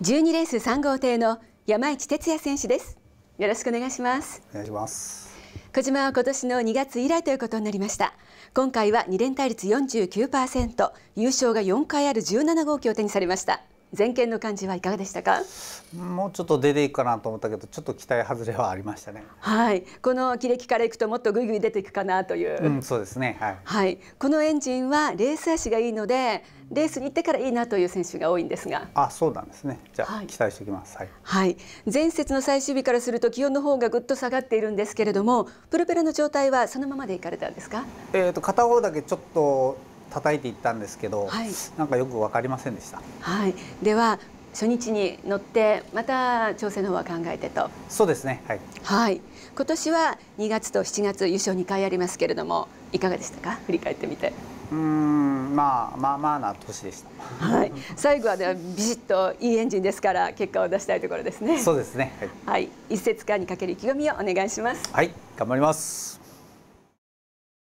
十二レース三号艇の山市哲也選手ですよろしくお願いしますお願いします小島は今年の2月以来ということになりました今回は2連対率49%優勝が4回ある17号機を手にされました前見の感じはいかがでしたかもうちょっと出ていくかなと思ったけどちょっと期待外れはありましたねはいこの切れ気からいくともっとぐいぐい出ていくかなという、うん、そうですねはい、はい、このエンジンはレース足がいいのでレースに行ってからいいなという選手が多いんですがあそうなんですねじゃあ、はい、期待しておきますはい、はい、前節の最終日からすると気温の方がぐっと下がっているんですけれどもプロペラの状態はそのままでいかれたんですかえっ、ー、と片方だけちょっと叩いていったんですけど、はい、なんかよく分かりませんでした。はい、では初日に乗ってまた調整の方は考えてとそうですねはい、はい、今年は2月と7月優勝2回ありますけれどもいかがでしたか振り返ってみてうんまあまあまあな年でしたはい最後はで、ね、ビシッといいエンジンですから結果を出したいところですねそうですねはい、はい、一節間にかける意気込みをお願いしますはい頑張ります